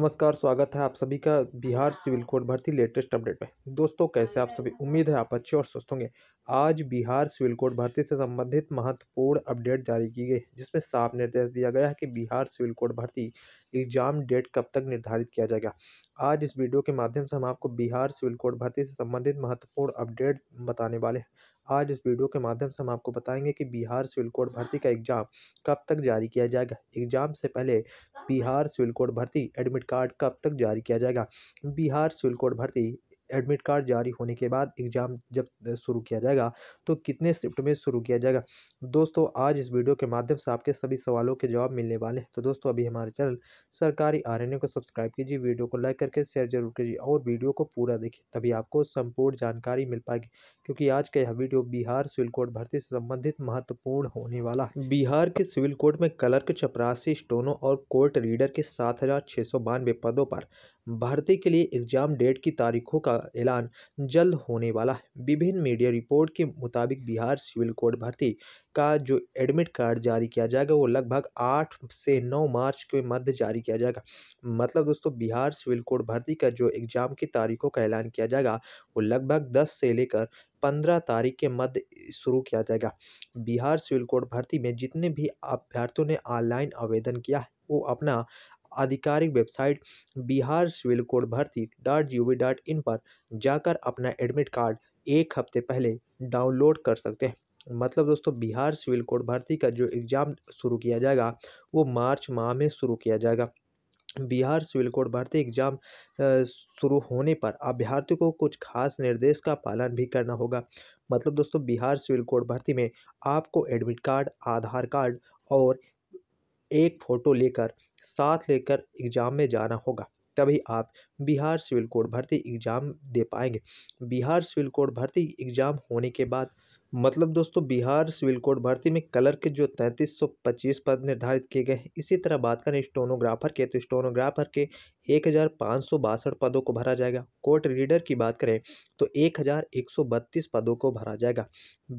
नमस्कार स्वागत है आप सभी का बिहार सिविल कोड भर्ती लेटेस्ट अपडेट में दोस्तों कैसे आप सभी उम्मीद है आप अच्छे और स्वस्थ होंगे आज बिहार सिविल कोड भर्ती से संबंधित महत्वपूर्ण अपडेट जारी की गई जिसमें साफ निर्देश दिया गया है कि बिहार सिविल कोड भर्ती एग्जाम डेट कब तक निर्धारित किया जाएगा आज इस वीडियो के माध्यम से हम आपको बिहार सिविल कोड भर्ती से संबंधित महत्वपूर्ण अपडेट बताने वाले हैं आज इस वीडियो के माध्यम से हम आपको बताएंगे कि बिहार सिविल कोड भर्ती का एग्ज़ाम कब तक जारी किया जाएगा एग्ज़ाम से पहले बिहार सिविल कोड भर्ती एडमिट कार्ड कब तक जारी किया जाएगा बिहार सिविल कोड भर्ती एडमिट कार्ड जारी होने के बाद एग्ज़ाम जब शुरू किया जाएगा तो कितने शिफ्ट में शुरू किया जाएगा दोस्तों आज इस वीडियो के माध्यम से आपके सभी सवालों के जवाब मिलने वाले हैं तो दोस्तों अभी हमारे चैनल सरकारी आर को सब्सक्राइब कीजिए वीडियो को लाइक करके शेयर जरूर कीजिए और वीडियो को पूरा देखिए तभी आपको संपूर्ण जानकारी मिल पाएगी क्योंकि आज का यह वीडियो बिहार सिविल कोर्ट भर्ती से संबंधित महत्वपूर्ण होने वाला है बिहार के सिविल कोर्ट में क्लर्क चपरासी स्टोनों और कोर्ट रीडर के सात पदों पर भर्ती के लिए एग्जाम डेट की तारीखों का ऐलान जल्द होने वाला है विभिन्न मीडिया रिपोर्ट के मुताबिक बिहार सिविल कोड भर्ती का जो एडमिट कार्ड जारी किया जाएगा वो लगभग आठ से नौ मार्च के मध्य जारी किया जाएगा मतलब दोस्तों बिहार सिविल कोड भर्ती का जो एग्ज़ाम की तारीखों का ऐलान किया जाएगा वो लगभग दस से लेकर पंद्रह तारीख के मध्य शुरू किया जाएगा बिहार सिविल कोड भर्ती में जितने भी अभ्यर्थियों ने ऑनलाइन आवेदन किया है वो अपना आधिकारिक वेबसाइट बिहार सिविल कोड भर्ती dot G V dot in पर जाकर अपना एडमिट कार्ड एक हफ्ते पहले डाउनलोड कर सकते हैं मतलब दोस्तों बिहार सिविल कोड भर्ती का जो एग्ज़ाम शुरू किया जाएगा वो मार्च माह में शुरू किया जाएगा बिहार सिविल कोड भर्ती एग्जाम शुरू होने पर अभ्यर्थियों को कुछ खास निर्देश का पालन भी करना होगा मतलब दोस्तों बिहार सिविल कोड भर्ती में आपको एडमिट कार्ड आधार कार्ड और एक फ़ोटो लेकर साथ लेकर एग्जाम में जाना होगा तभी आप बिहार सिविल कोड भर्ती एग्ज़ाम दे पाएंगे बिहार सिविल कोड भर्ती एग्ज़ाम होने के बाद मतलब दोस्तों बिहार सिविल कोड भर्ती में कलर के जो तैंतीस सौ पच्चीस पद निर्धारित किए गए हैं इसी तरह बात करें स्टोनोग्राफर के तो स्टोनोग्राफर के एक हज़ार पाँच सौ बासठ पदों को भरा जाएगा कोर्ट रीडर की बात करें तो एक हज़ार एक सौ बत्तीस पदों को भरा जाएगा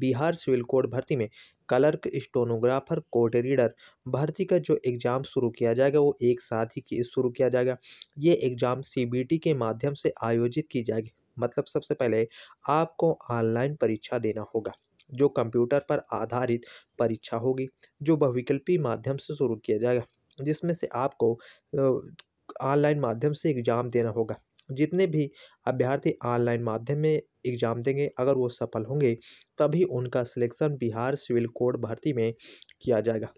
बिहार सिविल कोड भर्ती में कलर्क स्टोनोग्राफर कोर्ट रीडर भर्ती का जो एग्ज़ाम शुरू किया जाएगा वो एक साथ ही शुरू किया जाएगा ये एग्ज़ाम सी बीटी के माध्यम से आयोजित की जाएगी मतलब सबसे पहले आपको ऑनलाइन परीक्षा देना होगा जो कंप्यूटर पर आधारित परीक्षा होगी जो बहुविकल्पी माध्यम से शुरू किया जाएगा जिसमें से आपको ऑनलाइन माध्यम से एग्ज़ाम देना होगा जितने भी अभ्यर्थी ऑनलाइन माध्यम में एग्जाम देंगे अगर वो सफल होंगे तभी उनका सिलेक्शन बिहार सिविल कोड भर्ती में किया जाएगा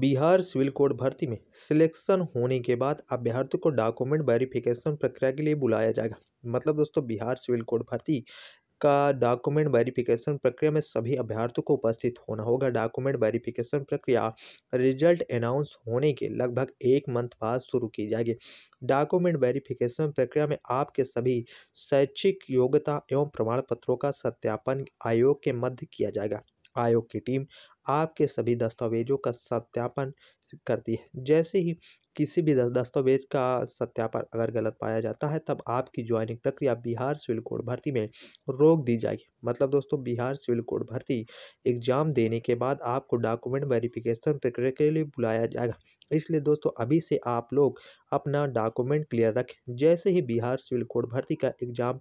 बिहार सिविल कोड भर्ती में सिलेक्शन होने के बाद अभ्यर्थी को डॉक्यूमेंट वेरिफिकेशन प्रक्रिया के लिए बुलाया जाएगा मतलब दोस्तों बिहार सिविल कोड भर्ती का डॉक्यूमेंट वेरिफिकेशन प्रक्रिया में सभी अभ्यर्थियों को उपस्थित होना होगा डॉक्यूमेंट वेरिफिकेशन प्रक्रिया रिजल्ट अनाउंस होने के लगभग एक मंथ बाद शुरू की जाएगी डॉक्यूमेंट वेरिफिकेशन प्रक्रिया में आपके सभी शैक्षिक योग्यता एवं प्रमाण पत्रों का सत्यापन आयोग के मध्य किया जाएगा आयोग की टीम आपके सभी दस्तावेज़ों का सत्यापन करती है जैसे ही किसी भी दस्तावेज का सत्यापन अगर गलत पाया जाता है तब आपकी ज्वाइनिंग प्रक्रिया बिहार सिविल कोड भर्ती में रोक दी जाएगी मतलब दोस्तों बिहार सिविल कोड भर्ती एग्ज़ाम देने के बाद आपको डॉक्यूमेंट वेरिफिकेशन प्रक्रिया के लिए बुलाया जाएगा इसलिए दोस्तों अभी से आप लोग अपना डॉक्यूमेंट क्लियर रखें जैसे ही बिहार सिविल कोड भर्ती का एग्ज़ाम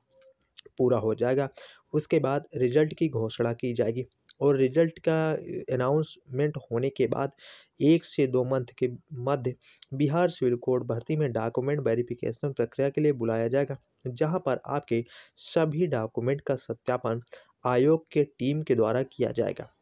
पूरा हो जाएगा उसके बाद रिजल्ट की घोषणा की जाएगी और रिजल्ट का अनाउंसमेंट होने के बाद एक से दो मंथ के मध्य बिहार सिविल कोड भर्ती में डॉक्यूमेंट वेरिफिकेशन प्रक्रिया के लिए बुलाया जाएगा जहां पर आपके सभी डॉक्यूमेंट का सत्यापन आयोग के टीम के द्वारा किया जाएगा